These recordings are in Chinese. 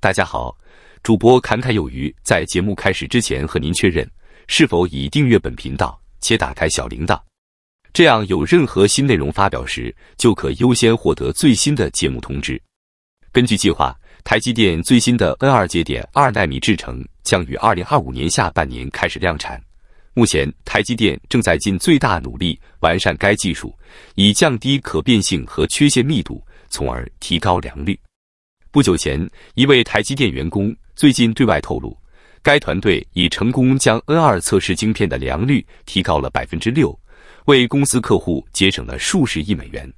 大家好，主播侃侃有余。在节目开始之前，和您确认是否已订阅本频道且打开小铃铛，这样有任何新内容发表时，就可优先获得最新的节目通知。根据计划，台积电最新的 N 二节点二纳米制程将于二零二五年下半年开始量产。目前，台积电正在尽最大努力完善该技术，以降低可变性和缺陷密度，从而提高良率。不久前，一位台积电员工最近对外透露，该团队已成功将 N 二测试晶片的良率提高了百分之六，为公司客户节省了数十亿美元。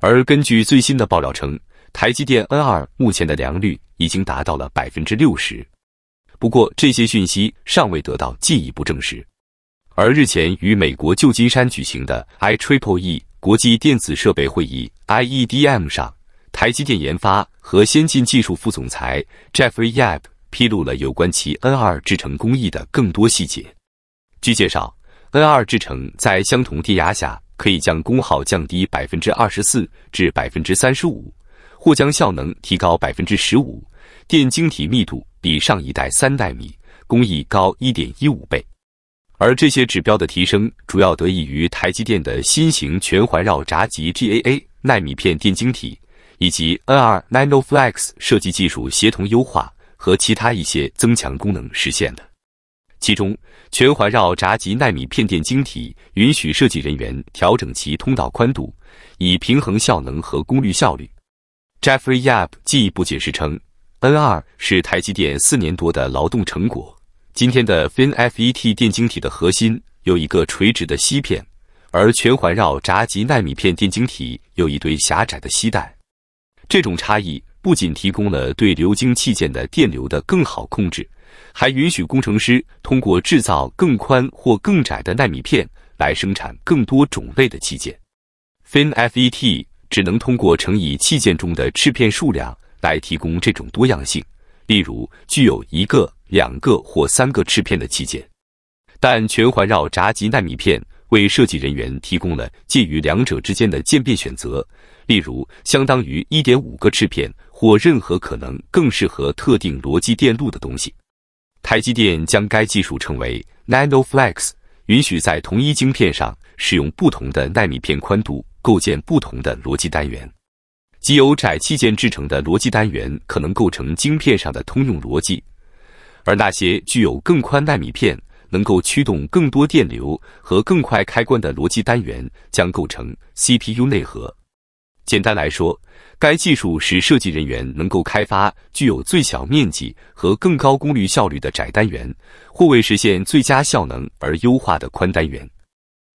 而根据最新的爆料称，台积电 N 二目前的良率已经达到了百分之六十。不过，这些讯息尚未得到进一步证实。而日前于美国旧金山举行的 I Triple E 国际电子设备会议 IEDM 上。台积电研发和先进技术副总裁 Jeffrey Yap 披露了有关其 N2 制程工艺的更多细节。据介绍，N2 制程在相同电压下，可以将功耗降低百分之二十四至百分之三十五，或将效能提高百分之十五。电晶体密度比上一代三纳米工艺高一点一五倍，而这些指标的提升主要得益于台积电的新型全环绕闸极 GAA 纳米片电晶体。以及 n r NanoFlex 设计技术协同优化和其他一些增强功能实现的。其中，全环绕闸极纳米片电晶体允许设计人员调整其通道宽度，以平衡效能和功率效率。Jeffrey Yap 进一步解释称 n r 是台积电四年多的劳动成果。今天的 FinFET 电晶体的核心有一个垂直的吸片，而全环绕闸极纳米片电晶体有一堆狭窄的吸带。这种差异不仅提供了对流经器件的电流的更好控制，还允许工程师通过制造更宽或更窄的纳米片来生产更多种类的器件。Fin FET 只能通过乘以器件中的翅片数量来提供这种多样性，例如具有一个、两个或三个翅片的器件。但全环绕闸极纳米片为设计人员提供了介于两者之间的渐变选择。例如，相当于一点五个制片或任何可能更适合特定逻辑电路的东西。台积电将该技术称为 NanoFlex，允许在同一晶片上使用不同的纳米片宽度构建不同的逻辑单元。即由窄器件制成的逻辑单元可能构成晶片上的通用逻辑，而那些具有更宽纳米片、能够驱动更多电流和更快开关的逻辑单元将构成 CPU 内核。简单来说，该技术使设计人员能够开发具有最小面积和更高功率效率的窄单元，或为实现最佳效能而优化的宽单元。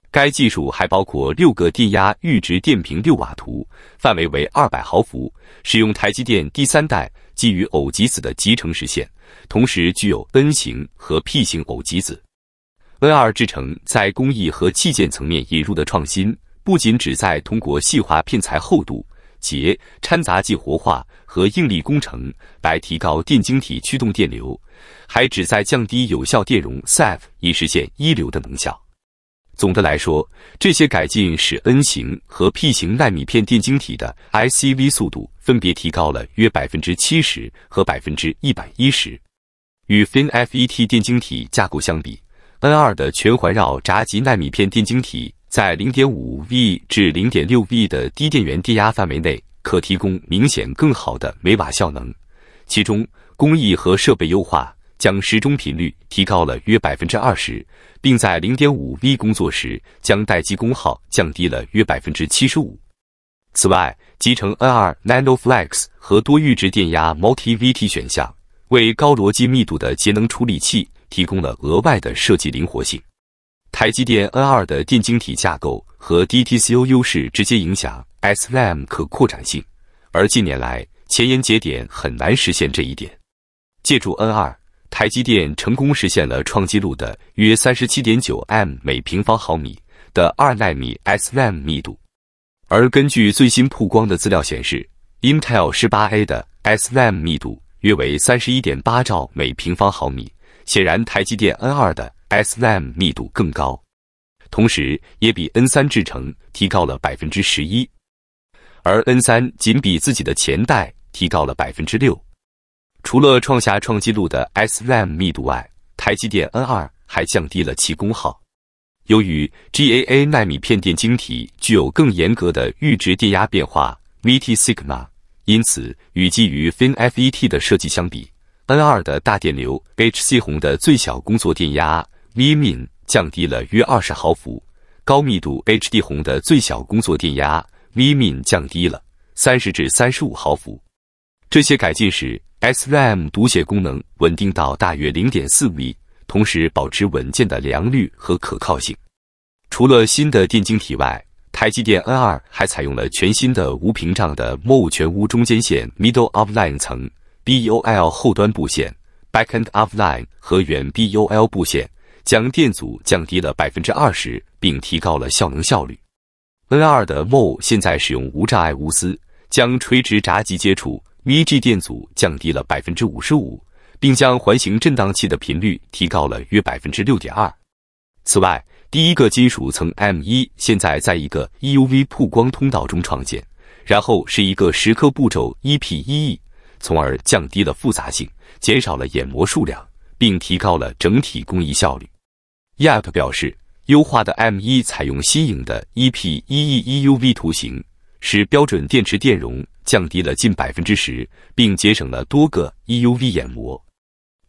该技术还包括六个电压阈值电平六瓦图，范围为二百毫伏，使用台积电第三代基于偶极子的集成实现，同时具有 N 型和 P 型偶极子。N 二制成在工艺和器件层面引入的创新。不仅旨在通过细化片材厚度、结掺杂剂活化和应力工程来提高电晶体驱动电流，还旨在降低有效电容 Ceff 以实现一流的能效。总的来说，这些改进使 n 型和 p 型纳米片电晶体的 ICV 速度分别提高了约百分之七十和百分之一百一十。与 FinFET 电晶体架构相比，N2 的全环绕闸极纳米片电晶体。在 0.5V 至 0.6V 的低电源电压范围内，可提供明显更好的每瓦效能。其中，工艺和设备优化将时钟频率提高了约20%，并在 0.5V 工作时将待机功耗降低了约75%。此外，集成 N2 NanoFlex 和多阈值电压 MultiVT 选项，为高逻辑密度的节能处理器提供了额外的设计灵活性。台积电 N 二的电晶体架构和 DTCO 优势直接影响 SLAM 可扩展性，而近年来前沿节点很难实现这一点。借助 N 二，台积电成功实现了创纪录的约三十七点九 m 每平方毫米的二纳米 SLAM 密度。而根据最新曝光的资料显示，Intel 十八 A 的 SLAM 密度约为三十一点八兆每平方毫米。显然，台积电 N 二的。SRAM 密度更高，同时也比 N3 制程提高了百分之十一，而 N3 仅比自己的前代提高了百分之六。除了创下创纪录的 SRAM 密度外，台积电 N2 还降低了其功耗。由于 GAA 纳米片电晶体具有更严格的阈值电压变化 （VT sigma），因此与基于 FinFET 的设计相比，N2 的大电流 h c 红的最小工作电压。Vmin 降低了约二十毫伏，高密度 HD 红的最小工作电压 Vmin 降低了三十至三十五毫伏。这些改进使 SRAM 读写功能稳定到大约零点四 V，同时保持稳健的良率和可靠性。除了新的电晶体外，台积电 N 二还采用了全新的无屏障的 Mo 全屋中间线 Middle of Line 层 BUL 后端布线 Back End of Line 和原 BUL 布线。将电阻降低了百分之二十，并提高了效能效率。N2 的 Mo 现在使用无障碍钨丝，将垂直闸极接触 VG 电阻降低了百分之五十五，并将环形振荡器的频率提高了约百分之六点二。此外，第一个金属层 M1 现在在一个 EUV 曝光通道中创建，然后是一个蚀刻步骤 EP1E，从而降低了复杂性，减少了掩膜数量，并提高了整体工艺效率。Yap 表示，优化的 M 一采用新颖的 E P E E U V 图形，使标准电池电容降低了近百分之十，并节省了多个 E U V 眼膜。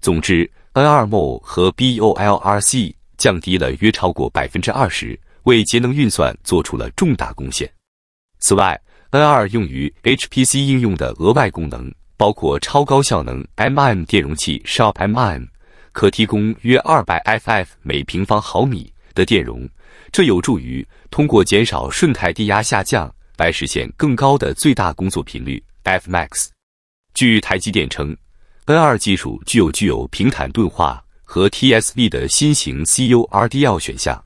总之，N 二 Mo 和 B O L R C 降低了约超过百分之二十，为节能运算做出了重大贡献。此外，N 二用于 H P C 应用的额外功能包括超高效能 M M 电容器、s h o p M M。可提供约二百 FF 每平方毫米的电容，这有助于通过减少瞬态电压下降来实现更高的最大工作频率 f max。据台积电称，N 二技术具有具有平坦钝化和 TSB 的新型 CURDL 选项，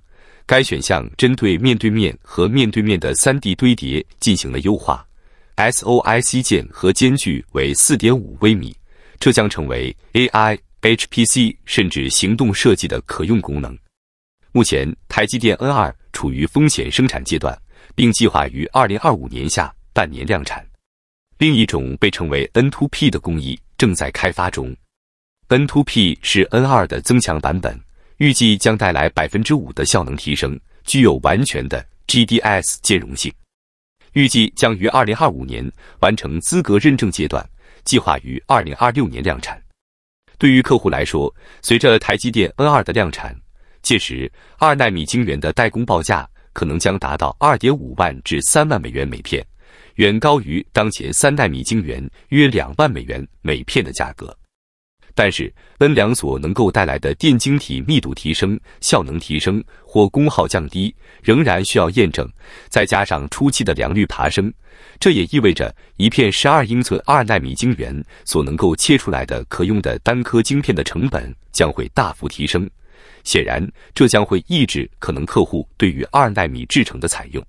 该选项针对面对面和面对面的 3D 堆叠进行了优化。SOIC 键和间距为四点五微米，这将成为 AI。HPC 甚至行动设计的可用功能。目前，台积电 N2 处于风险生产阶段，并计划于2025年下半年量产。另一种被称为 N2P 的工艺正在开发中。N2P 是 N2 的增强版本，预计将带来5%的效能提升，具有完全的 GDS 兼容性。预计将于2025年完成资格认证阶段，计划于2026年量产。对于客户来说，随着台积电 N2 的量产，届时二纳米晶圆的代工报价可能将达到二点五万至三万美元每片，远高于当前三纳米晶圆约两万美元每片的价格。但是温良所能够带来的电晶体密度提升、效能提升或功耗降低，仍然需要验证。再加上初期的良率爬升，这也意味着一片十二英寸二纳米晶圆所能够切出来的可用的单颗晶片的成本将会大幅提升。显然，这将会抑制可能客户对于二纳米制程的采用。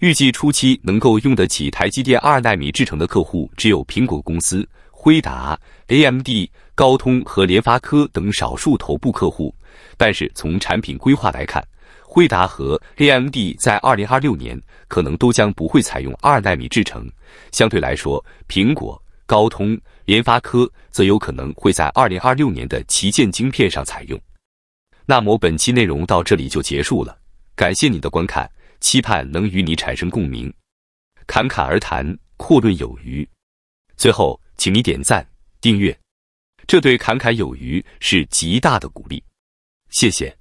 预计初期能够用得起台积电二纳米制程的客户，只有苹果公司、辉达、AMD。高通和联发科等少数头部客户，但是从产品规划来看，惠达和 AMD 在二零二六年可能都将不会采用二纳米制程，相对来说，苹果、高通、联发科则有可能会在二零二六年的旗舰晶片上采用。那么本期内容到这里就结束了，感谢你的观看，期盼能与你产生共鸣，侃侃而谈，阔论有余。最后，请你点赞、订阅。这对侃侃有余是极大的鼓励，谢谢。